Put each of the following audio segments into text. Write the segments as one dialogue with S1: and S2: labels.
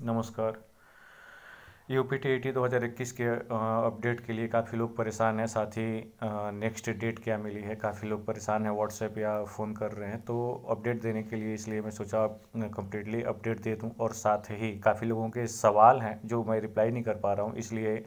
S1: नमस्कार U P T E T दो के अपडेट के लिए काफ़ी लोग परेशान हैं साथ ही नेक्स्ट डेट क्या मिली है काफ़ी लोग परेशान हैं व्हाट्सएप या फ़ोन कर रहे हैं तो अपडेट देने के लिए इसलिए मैं सोचा कंप्लीटली अपडेट दे दूं और साथ ही काफ़ी लोगों के सवाल हैं जो मैं रिप्लाई नहीं कर पा रहा हूं इसलिए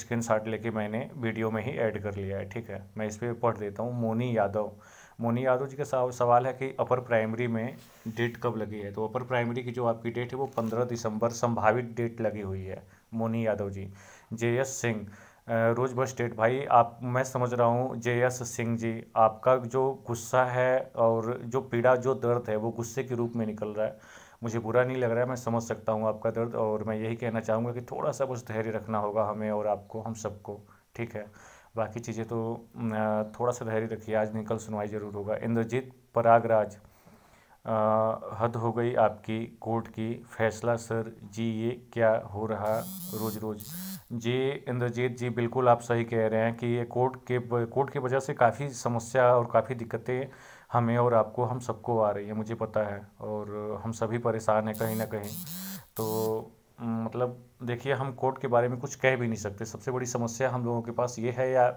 S1: स्क्रीन शॉट लेके मैंने वीडियो में ही ऐड कर लिया है ठीक है मैं इस पर पढ़ देता हूँ मोनी यादव मोनी यादव जी का सवाल है कि अपर प्राइमरी में डेट कब लगी है तो अपर प्राइमरी की जो आपकी डेट है वो पंद्रह दिसंबर संभावित डेट लगी हुई है मोनी यादव जी जे एस सिंह रोज बस डेट भाई आप मैं समझ रहा हूँ जे एस सिंह जी आपका जो गुस्सा है और जो पीड़ा जो दर्द है वो गुस्से के रूप में निकल रहा है मुझे बुरा नहीं लग रहा है मैं समझ सकता हूँ आपका दर्द और मैं यही कहना चाहूँगा कि थोड़ा सा बस धैर्य रखना होगा हमें और आपको हम सबको ठीक है बाकी चीज़ें तो थोड़ा सा धैर्य रखिए आज नहीं कल सुनवाई जरूर होगा इंद्रजीत परागराज हद हो गई आपकी कोर्ट की फैसला सर जी ये क्या हो रहा रोज़ रोज़ जी इंद्रजीत जी बिल्कुल आप सही कह रहे हैं कि ये कोर्ट के कोर्ट की वजह से काफ़ी समस्या और काफ़ी दिक्कतें हमें और आपको हम सबको आ रही है मुझे पता है और हम सभी परेशान हैं कहीं ना कहीं तो मतलब देखिए हम कोर्ट के बारे में कुछ कह भी नहीं सकते सबसे बड़ी समस्या हम लोगों के पास ये है या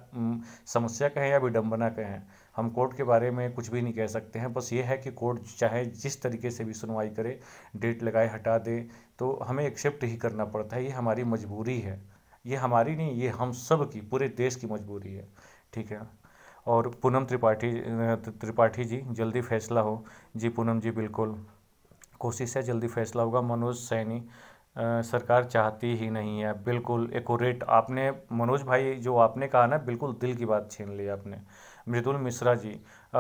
S1: समस्या कहें या विडम्बना कहें हम कोर्ट के बारे में कुछ भी नहीं कह सकते हैं बस ये है कि कोर्ट चाहे जिस तरीके से भी सुनवाई करे डेट लगाए हटा दे तो हमें एक्सेप्ट ही करना पड़ता है ये हमारी मजबूरी है ये हमारी नहीं ये हम सब की पूरे देश की मजबूरी है ठीक है और पूनम त्रिपाठी त्रिपाठी जी जल्दी फैसला हो जी पूनम जी बिल्कुल कोशिश है जल्दी फैसला होगा मनोज सैनी सरकार चाहती ही नहीं है बिल्कुल एकोरेट आपने मनोज भाई जो आपने कहा ना बिल्कुल दिल की बात छीन ली आपने मृदुल मिश्रा जी आ,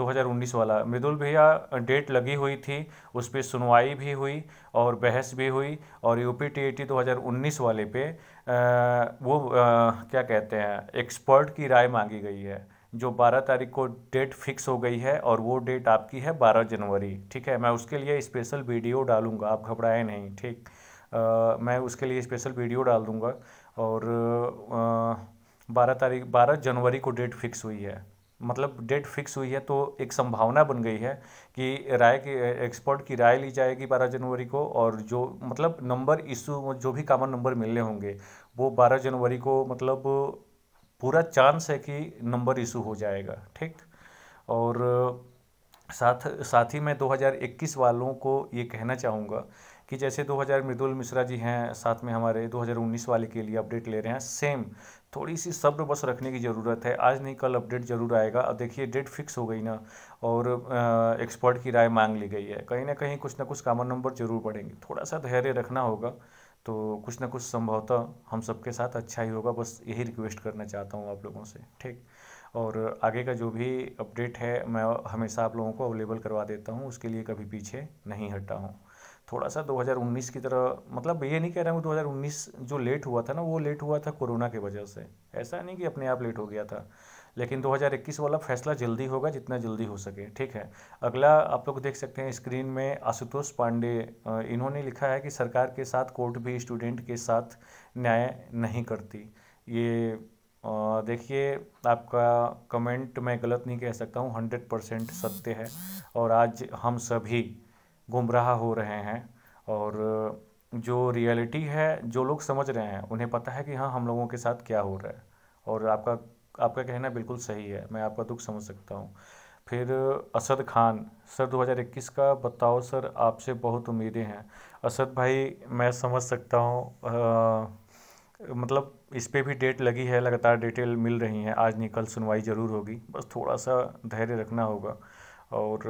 S1: 2019 वाला मृदुल भैया डेट लगी हुई थी उस पर सुनवाई भी हुई और बहस भी हुई और यू पी टी टीईटी 2019 वाले पे आ, वो आ, क्या कहते हैं एक्सपर्ट की राय मांगी गई है जो 12 तारीख को डेट फिक्स हो गई है और वो डेट आपकी है 12 जनवरी ठीक है मैं उसके लिए स्पेशल वीडियो डालूंगा आप घबराएं नहीं ठीक मैं उसके लिए स्पेशल वीडियो डाल दूँगा और बारह तारीख बारह जनवरी को डेट फिक्स हुई है मतलब डेट फिक्स हुई है तो एक संभावना बन गई है कि राय की एक्सपर्ट की राय ली जाएगी बारह जनवरी को और जो मतलब नंबर इशू जो भी कामन नंबर मिलने होंगे वो बारह जनवरी को मतलब पूरा चांस है कि नंबर इशू हो जाएगा ठीक और साथ साथ ही मैं 2021 वालों को ये कहना चाहूँगा कि जैसे 2000 मृदुल मिश्रा जी हैं साथ में हमारे 2019 वाले के लिए अपडेट ले रहे हैं सेम थोड़ी सी सब्र बस रखने की ज़रूरत है आज नहीं कल अपडेट ज़रूर आएगा अब देखिए डेट फिक्स हो गई ना और एक्सपर्ट की राय मांग ली गई है कहीं ना कहीं कुछ ना कुछ कामन नंबर जरूर पड़ेंगे थोड़ा सा धैर्य रखना होगा तो कुछ ना कुछ संभवतः हम सबके साथ अच्छा ही होगा बस यही रिक्वेस्ट करना चाहता हूँ आप लोगों से ठीक और आगे का जो भी अपडेट है मैं हमेशा आप लोगों को अवेलेबल करवा देता हूँ उसके लिए कभी पीछे नहीं हटा हूँ थोड़ा सा 2019 की तरह मतलब ये नहीं कह रहा हूँ 2019 जो लेट हुआ था ना वो लेट हुआ था कोरोना की वजह से ऐसा नहीं कि अपने आप लेट हो गया था लेकिन 2021 वाला फैसला जल्दी होगा जितना जल्दी हो सके ठीक है अगला आप लोग देख सकते हैं स्क्रीन में आशुतोष पांडे इन्होंने लिखा है कि सरकार के साथ कोर्ट भी स्टूडेंट के साथ न्याय नहीं करती ये देखिए आपका कमेंट मैं गलत नहीं कह सकता हूँ हंड्रेड परसेंट सत्य है और आज हम सभी गुमराह हो रहे हैं और जो रियलिटी है जो लोग समझ रहे हैं उन्हें पता है कि हाँ हम लोगों के साथ क्या हो रहा है और आपका आपका कहना बिल्कुल सही है मैं आपका दुख समझ सकता हूँ फिर असद खान सर 2021 का बताओ सर आपसे बहुत उम्मीदें हैं असद भाई मैं समझ सकता हूँ मतलब इस पर भी डेट लगी है लगातार डिटेल मिल रही हैं आज निकल सुनवाई ज़रूर होगी बस थोड़ा सा धैर्य रखना होगा और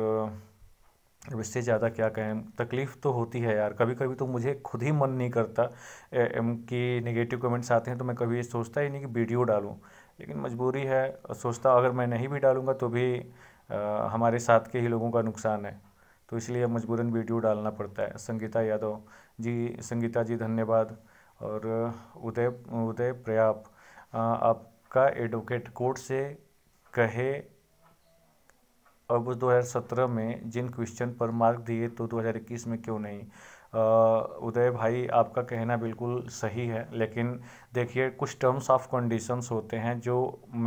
S1: अब इससे ज़्यादा क्या कहें तकलीफ़ तो होती है यार कभी कभी तो मुझे खुद ही मन नहीं करता कि नेगेटिव कमेंट्स आते हैं तो मैं कभी ये सोचता ही नहीं कि वीडियो डालूँ लेकिन मजबूरी है सोचता अगर मैं नहीं भी डालूँगा तो भी आ, हमारे साथ के ही लोगों का नुकसान है तो इसलिए मजबूरन वीडियो डालना पड़ता है संगीता यादव जी संगीता जी धन्यवाद और उदय उदय प्रयाप आपका एडवोकेट कोर्ट से कहे और 2017 में जिन क्वेश्चन पर मार्क दिए तो 2021 में क्यों नहीं उदय भाई आपका कहना बिल्कुल सही है लेकिन देखिए कुछ टर्म्स ऑफ कंडीशंस होते हैं जो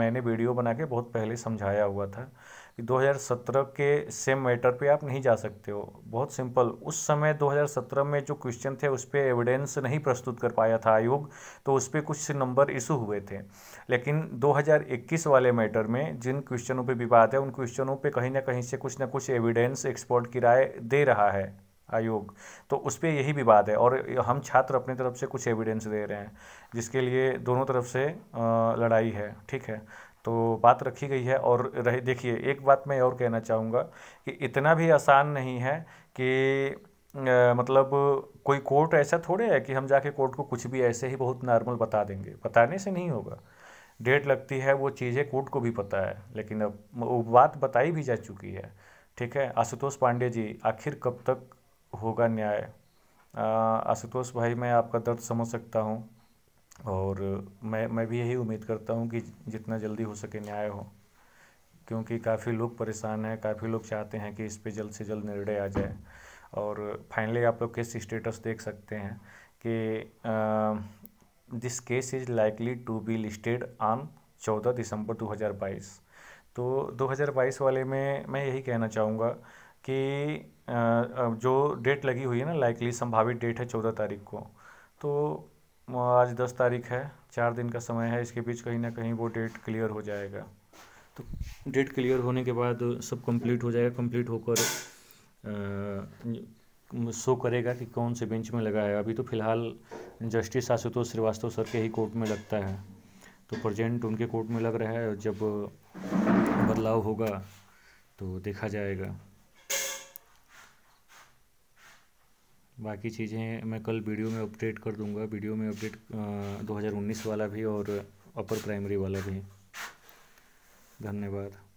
S1: मैंने वीडियो बना के बहुत पहले समझाया हुआ था कि 2017 के सेम मैटर पे आप नहीं जा सकते हो बहुत सिंपल उस समय 2017 में जो क्वेश्चन थे उस पर एविडेंस नहीं प्रस्तुत कर पाया था आयोग तो उस पर कुछ नंबर इशू हुए थे लेकिन 2021 वाले मैटर में जिन क्वेश्चनों पे विवाद है उन क्वेश्चनों पे कहीं ना कहीं से कुछ ना कुछ एविडेंस एक्सपर्ट की राय दे रहा है आयोग तो उस पर यही विवाद है और हम छात्र अपनी तरफ से कुछ एविडेंस दे रहे हैं जिसके लिए दोनों तरफ से लड़ाई है ठीक है तो बात रखी गई है और रहे देखिए एक बात मैं और कहना चाहूँगा कि इतना भी आसान नहीं है कि आ, मतलब कोई कोर्ट ऐसा थोड़े है कि हम जाके कोर्ट को कुछ भी ऐसे ही बहुत नॉर्मल बता देंगे बताने से नहीं होगा डेट लगती है वो चीज़ें कोर्ट को भी पता है लेकिन अब वो बात बताई भी जा चुकी है ठीक है आशुतोष पांडे जी आखिर कब तक होगा न्याय आशुतोष भाई मैं आपका दर्द समझ सकता हूँ और मैं मैं भी यही उम्मीद करता हूँ कि जितना जल्दी हो सके न्याय हो क्योंकि काफ़ी लोग परेशान हैं काफ़ी लोग चाहते हैं कि इस पर जल्द से जल्द निर्णय आ जाए और फाइनली आप लोग केस स्टेटस देख सकते हैं कि this case is likely to be listed on चौदह दिसंबर 2022 तो 2022 वाले में मैं यही कहना चाहूँगा कि आ, जो डेट लगी हुई है ना लाइकली संभावित डेट है चौदह तारीख को तो आज दस तारीख है चार दिन का समय है इसके बीच कहीं ना कहीं वो डेट क्लियर हो जाएगा तो डेट क्लियर होने के बाद सब कंप्लीट हो जाएगा कंप्लीट होकर शो करेगा कि कौन से बेंच में लगा है अभी तो फिलहाल जस्टिस आशुतोष श्रीवास्तव सर के ही कोर्ट में लगता है तो प्रजेंट उनके कोर्ट में लग रहा है जब बदलाव होगा तो देखा जाएगा बाकी चीज़ें मैं कल वीडियो में अपडेट कर दूंगा वीडियो में अपडेट 2019 वाला भी और अपर प्राइमरी वाला भी धन्यवाद